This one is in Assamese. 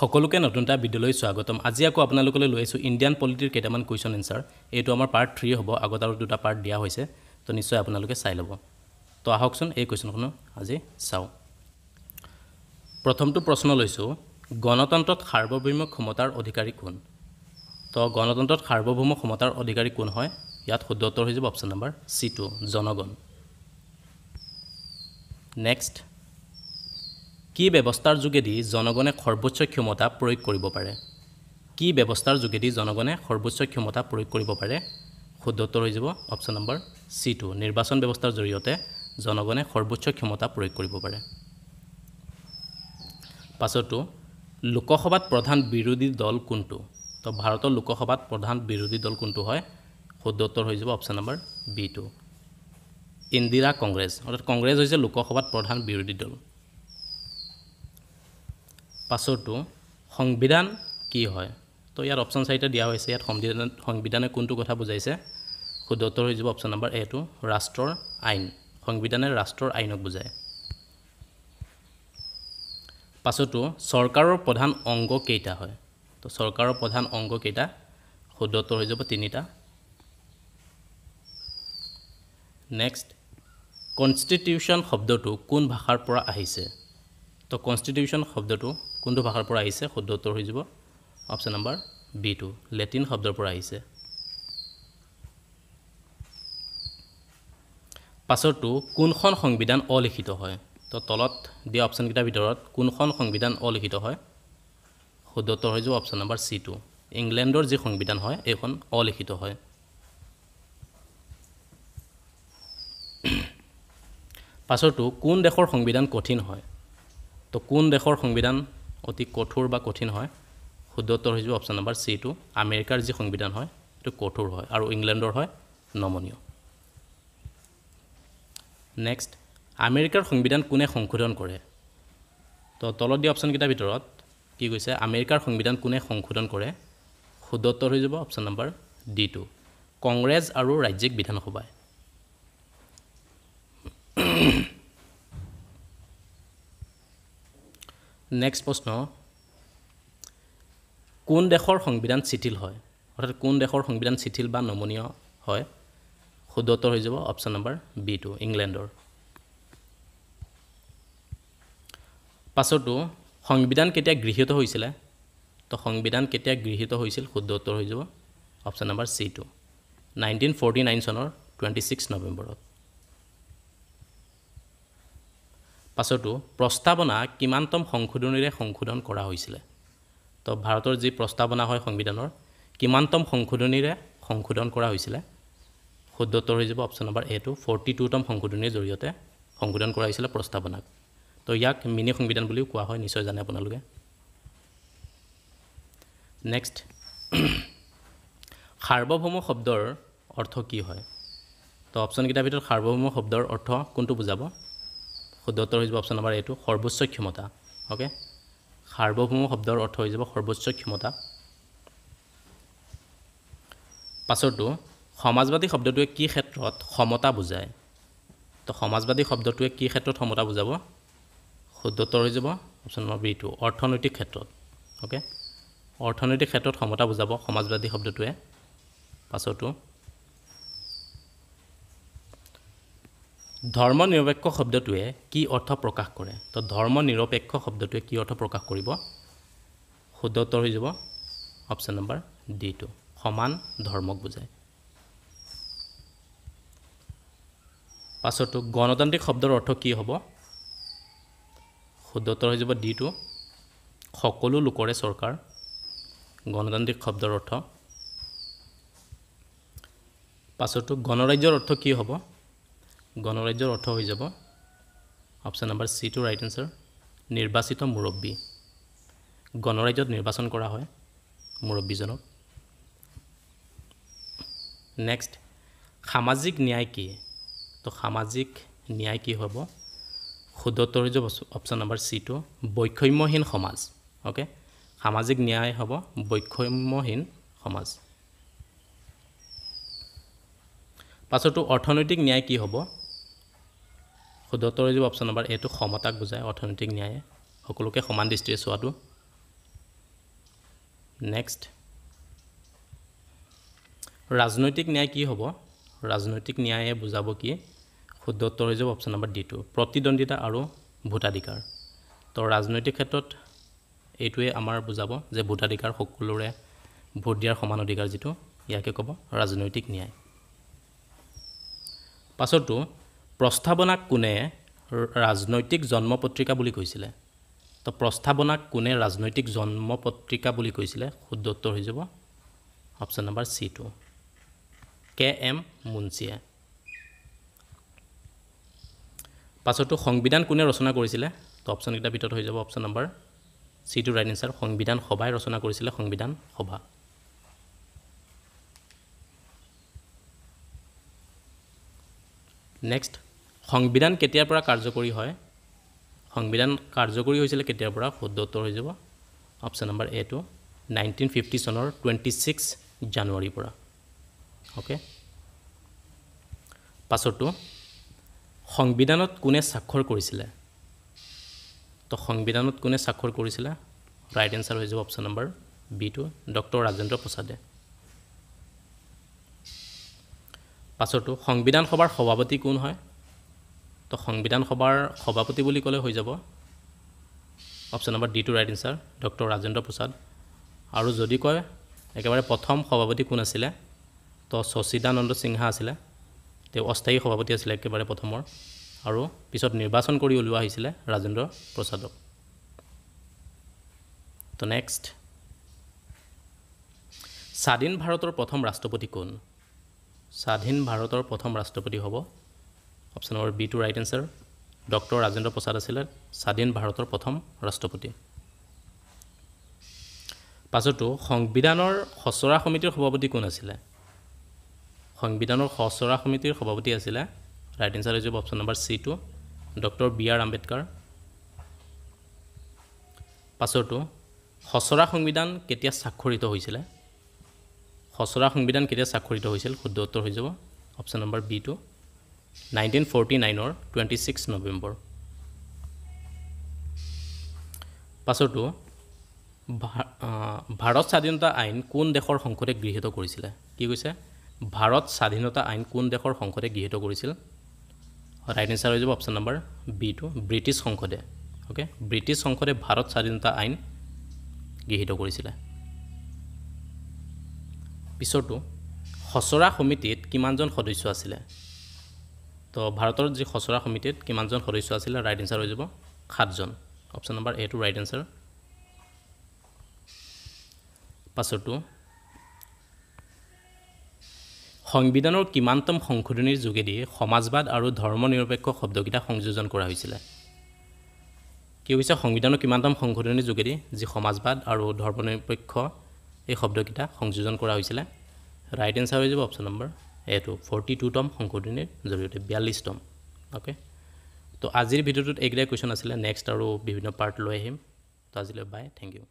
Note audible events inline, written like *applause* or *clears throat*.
সকলোকে নতুন এটা বিদ্যালয় স্বাগতম আজি আকৌ আপোনালোকলৈ লৈ আছোঁ ইণ্ডিয়ান পলিটিৰ কেইটামান কুৱেশ্যন এনচাৰ এইটো আমাৰ পাৰ্ট থ্ৰী হ'ব আগত আৰু দুটা পাৰ্ট দিয়া হৈছে তো নিশ্চয় আপোনালোকে চাই ল'ব তো আহকচোন এই কুৱেশ্যনখনো আজি চাওঁ প্ৰথমটো প্ৰশ্ন লৈছোঁ গণতন্ত্ৰত সাৰ্বভৌম ক্ষমতাৰ অধিকাৰী কোন তো গণতন্ত্ৰত সাৰ্বভৌম ক্ষমতাৰ অধিকাৰী কোন হয় ইয়াত শুদ্ধ উত্তৰ হৈ যাব অপশ্যন নম্বৰ চি টু জনগণ নেক্সট কি ব্যৱস্থাৰ যোগেদি জনগণে সৰ্বোচ্চ ক্ষমতা প্ৰয়োগ কৰিব পাৰে কি ব্যৱস্থাৰ যোগেদি জনগণে সৰ্বোচ্চ ক্ষমতা প্ৰয়োগ কৰিব পাৰে শুদ্ধ উত্তৰ হৈ যাব অপশ্যন নম্বৰ চি টু নিৰ্বাচন ব্যৱস্থাৰ জৰিয়তে জনগণে সৰ্বোচ্চ ক্ষমতা প্ৰয়োগ কৰিব পাৰে পাছতো লোকসভাত প্ৰধান বিৰোধী দল কোনটো তো ভাৰতৰ লোকসভাত প্ৰধান বিৰোধী দল কোনটো হয় শুদ্ধ উত্তৰ হৈ যাব অপশ্যন নম্বৰ বি টু ইন্দিৰা কংগ্ৰেছ অৰ্থাৎ কংগ্ৰেছ হৈছে লোকসভাত প্ৰধান বিৰোধী দল পাছতো সংবিধান কি হয় তো ইয়াত অপশ্যন চাৰিটা দিয়া হৈছে ইয়াত সংবিধান সংবিধানে কোনটো কথা বুজাইছে শুদ্ধ উত্তৰ হৈ যাব অপশ্যন নম্বৰ এটো ৰাষ্ট্ৰৰ আইন সংবিধানে ৰাষ্ট্ৰৰ আইনক বুজায় পাছতো চৰকাৰৰ প্ৰধান অংগ কেইটা হয় তো চৰকাৰৰ প্ৰধান অংগ কেইটা শুদ্ধ উত্তৰ হৈ যাব তিনিটা নেক্সট কনষ্টিটিউশ্যন শব্দটো কোন ভাষাৰ পৰা আহিছে তো কনষ্টিটিউশ্যন শব্দটো কোনটো ভাষাৰ পৰা আহিছে শুদ্ধ উত্তৰ হৈ যাব অপশ্যন নম্বৰ বি টু লেটিন শব্দৰ পৰা আহিছে পাছৰটো কোনখন সংবিধান অলিখিত হয় তো তলত দিয়া অপশ্যনকেইটাৰ ভিতৰত কোনখন সংবিধান অলিখিত হয় শুদ্ধ উত্তৰ হৈ যাব অপশ্যন নম্বৰ চি টু ইংলেণ্ডৰ যি সংবিধান হয় এইখন অলিখিত হয় পাছৰটো কোন দেশৰ সংবিধান কঠিন হয় তো কোন দেশৰ সংবিধান অতি কঠোৰ বা কঠিন হয় শুদ্ধ উত্তৰ যাব অপশ্যন নম্বৰ চিটো আমেৰিকাৰ যি সংবিধান হয় সেইটো কঠোৰ হয় আৰু ইংলেণ্ডৰ হয় নমনীয় নেক্সট আমেৰিকাৰ সংবিধান কোনে সংশোধন কৰে তো তলত দিয়া অপশ্যনকেইটাৰ ভিতৰত কি কৈছে আমেৰিকাৰ সংবিধান কোনে সংশোধন কৰে শুদ্ধ উত্তৰ হৈ যাব অপশ্যন নাম্বাৰ ডি টু কংগ্ৰেছ আৰু ৰাজ্যিক বিধানসভাই নেক্সট প্ৰশ্ন কোন দেশৰ সংবিধান শিথিল হয় অৰ্থাৎ কোন দেশৰ সংবিধান শিথিল বা নমনীয় হয় শুদ্ধ উত্তৰ হৈ যাব অপশ্যন নম্বৰ বি টু ইংলেণ্ডৰ পাছতো সংবিধান কেতিয়া গৃহীত হৈছিলে তো সংবিধান কেতিয়া গৃহীত হৈছিল শুদ্ধ উত্তৰ হৈ যাব অপশ্যন নম্বৰ চি টু নাইনটিন ফৰ্টি নাইন চনৰ টুৱেণ্টি ছিক্স নৱেম্বৰত পাছতো প্ৰস্তাৱনা কিমানতম সংশোধনীৰে সংশোধন কৰা হৈছিলে তো ভাৰতৰ যি প্ৰস্তাৱনা হয় সংবিধানৰ কিমানতম সংশোধনীৰে সংশোধন কৰা হৈছিলে শুদ্ধোত্তৰ হৈ যাব অপশ্যন নম্বৰ এইটো ফৰ্টি টুতম সংশোধনীৰ জৰিয়তে সংশোধন কৰা হৈছিলে প্ৰস্তাৱনাক তো ইয়াক মিনি সংবিধান বুলিও কোৱা হয় নিশ্চয় জানে আপোনালোকে নেক্সট *clears throat* সাৰ্বভৌম শব্দৰ অৰ্থ কি হয় তো অপশ্যনকেইটাৰ ভিতৰত সাৰ্বভৌম শব্দৰ অৰ্থ কোনটো বুজাব শুদ্ধত্তৰ হৈ যাব অপশ্যন নম্বৰ এইটো সৰ্বোচ্চ ক্ষমতা অ'কে সাৰ্বভৌম শব্দৰ অৰ্থ হৈ যাব সৰ্বোচ্চ ক্ষমতা পাছতো সমাজবাদী শব্দটোৱে কি ক্ষেত্ৰত সমতা বুজায় তো সমাজবাদী শব্দটোৱে কি ক্ষেত্ৰত সমতা বুজাব শুদ্ধত্তৰ হৈ যাব অপশ্যন নম্বৰ বিটো অৰ্থনৈতিক ক্ষেত্ৰত অ'কে অৰ্থনৈতিক ক্ষেত্ৰত সমতা বুজাব সমাজবাদী শব্দটোৱে পাছতো ধৰ্ম নিৰপেক্ষ শব্দটোৱে কি অৰ্থ প্ৰকাশ কৰে তো ধৰ্ম নিৰপেক্ষ শব্দটোৱে কি অৰ্থ প্ৰকাশ কৰিব শুদ্ধ উত্তৰ হৈ যাব অপশ্যন নম্বৰ ডি ডিটো সমান ধৰ্মক বুজায় পাছতো গণতান্ত্ৰিক শব্দৰ অৰ্থ কি হ'ব শুদ্ধ উত্তৰ হৈ যাব ডি ডিটো সকলো লোকৰে চৰকাৰ গণতান্ত্ৰিক শব্দৰ অৰ্থ পাছতো গণৰাজ্যৰ অৰ্থ কি হ'ব গণৰাজ্যৰ অৰ্থ হৈ যাব অপশ্যন নম্বৰ চি টো ৰাইট এনচাৰ নিৰ্বাচিত মুৰব্বী গণৰাজ্যত নিৰ্বাচন কৰা হয় মুৰব্বীজনক নেক্সট সামাজিক ন্যায় কি তো সামাজিক ন্যায় কি হ'ব সুদত্তৰ অপশ্যন নম্বৰ চি টো বৈষম্যহীন সমাজ অ'কে সামাজিক ন্যায় হ'ব বৈষম্যহীন সমাজ পাছৰটো অৰ্থনৈতিক ন্যায় কি হ'ব শুদ্ধত্তৰ হৈ যাব অপশ্যন নম্বৰ এইটো সমতাক বুজায় অৰ্থনৈতিক ন্যায়ে সকলোকে সমান দৃষ্টিৰে চোৱাটো নেক্সট ৰাজনৈতিক ন্যায় কি হ'ব ৰাজনৈতিক ন্যায়ে বুজাব কি শুদ্ধত্তৰ হৈ যাব অপশ্যন নম্বৰ ডিটো প্ৰতিদ্বন্দ্বিতা আৰু ভোটাধিকাৰ তো ৰাজনৈতিক ক্ষেত্ৰত এইটোৱে আমাৰ বুজাব যে ভোটাধিকাৰ সকলোৰে ভোট দিয়াৰ সমান অধিকাৰ যিটো ইয়াকে ক'ব ৰাজনৈতিক ন্যায় পাছতো প্ৰস্তাৱনাক কোনে ৰাজনৈতিক জন্মপত্ৰিকা বুলি কৈছিলে তো প্ৰস্তাৱনাক কোনে ৰাজনৈতিক জন্ম পত্ৰিকা বুলি কৈছিলে শুদ্ধ উত্তৰ হৈ যাব অপশ্যন নম্বৰ চি টু কে এম মুঞ্চিয়ে পাছতো সংবিধান কোনে ৰচনা কৰিছিলে তো অপশ্যনকেইটাৰ ভিতৰত হৈ যাব অপশ্যন নম্বৰ চি টু ৰাইট এনচাৰ সংবিধান সভাই ৰচনা কৰিছিলে সংবিধান সভা নেক্সট সংবিধান কেতিয়াৰ পৰা কাৰ্যকৰী হয় সংবিধান কাৰ্যকৰী হৈছিলে কেতিয়াৰ পৰা শুদ্ধ উত্তৰ হৈ যাব অপশ্যন নম্বৰ এটো নাইনটিন ফিফটি চনৰ টুৱেণ্টি ছিক্স জানুৱাৰীৰ পৰা অ'কে পাছতো সংবিধানত কোনে স্বাক্ষৰ কৰিছিলে তো সংবিধানত কোনে স্বাক্ষৰ কৰিছিলে ৰাইট এনচাৰ হৈ যাব অপশ্যন নম্বৰ বিটো ডক্টৰ ৰাজেন্দ্ৰ প্ৰসাদে পাছতো সংবিধান সভাৰ সভাপতি কোন হয় তো সংবিধান সভাৰ সভাপতি বুলি ক'লে হৈ যাব অপশ্যন নম্বৰ ডি টু right answer doctor Rajendra Prasad আৰু যদি কয় একেবাৰে প্ৰথম সভাপতি কোন আছিলে তো সচিদানন্দ সিংহা আছিলে তেওঁ অস্থায়ী সভাপতি আছিলে একেবাৰে প্ৰথমৰ আৰু পিছত নিৰ্বাচন কৰি উলিওৱা হৈছিলে ৰাজেন্দ্ৰ প্ৰসাদক তো নেক্সট স্বাধীন ভাৰতৰ প্ৰথম ৰাষ্ট্ৰপতি কোন স্বাধীন ভাৰতৰ প্ৰথম ৰাষ্ট্ৰপতি হ'ব অপশ্যন নম্বৰ বি টু right answer doctor Rajendra Prasad আছিলে স্বাধীন ভাৰতৰ প্ৰথম ৰাষ্ট্ৰপতি পাছতো সংবিধানৰ খচৰা সমিতিৰ সভাপতি কোন আছিলে সংবিধানৰ খচৰা সমিতিৰ সভাপতি আছিলে ৰাইট এনচাৰ যাব অপশ্যন নম্বৰ চি টু ডক্টৰ বি আৰ আম্বেদকাৰ পাছতো খচৰা সংবিধান কেতিয়া স্বাক্ষৰিত হৈছিলে খচৰা সংবিধান কেতিয়া স্বাক্ষৰিত হৈছিল শুদ্ধ উত্তৰ হৈ যাব অপশ্যন নম্বৰ বি টু নাইনটিন ফৰ্টি নাইনৰ টুৱেণ্টি ছিক্স নৱেম্বৰ পাছতো ভাৰত স্বাধীনতা আইন কোন দেশৰ সংসদে গৃহীত কৰিছিলে কি কৈছে ভাৰত স্বাধীনতা আইন কোন দেশৰ সংসদে গৃহীত কৰিছিল ৰাইট এনচাৰ হৈ যাব অপশ্যন নম্বৰ বি টু ব্ৰিটিছ সংসদে অ'কে ব্ৰিটিছ সংসদে ভাৰত স্বাধীনতা আইন গৃহীত কৰিছিলে পিছৰটো খচৰা সমিতিত কিমানজন সদস্য আছিলে তো ভাৰতৰ যি খচৰা সমিতিত কিমানজন সদস্য আছিলে ৰাইট এনচাৰ হৈ যাব সাতজন অপশ্যন নম্বৰ এ টো ৰাইট এনচাৰ পাছৰটো সংবিধানৰ কিমানতম সংশোধনীৰ যোগেদি সমাজবাদ আৰু ধৰ্ম নিৰপেক্ষ শব্দকেইটা সংযোজন কৰা হৈছিলে কি হৈছে সংবিধানৰ কিমানতম সংশোধনীৰ যোগেদি যি সমাজবাদ আৰু ধৰ্ম নিৰপেক্ষ এই শব্দকেইটা সংযোজন কৰা হৈছিলে ৰাইট এনচাৰ হৈ যাব অপশ্যন নম্বৰ এইটো ফৰ্টি টু টম সংশোধনীৰ জৰিয়তে বিয়াল্লিছ টম অ'কে ত' আজিৰ ভিডিঅ'টোত এইকেইটাই কুৱেশ্যন আছিলে নেক্সট আৰু বিভিন্ন পাৰ্ট লৈ আহিম ত' আজিলৈ বাই থেংক ইউ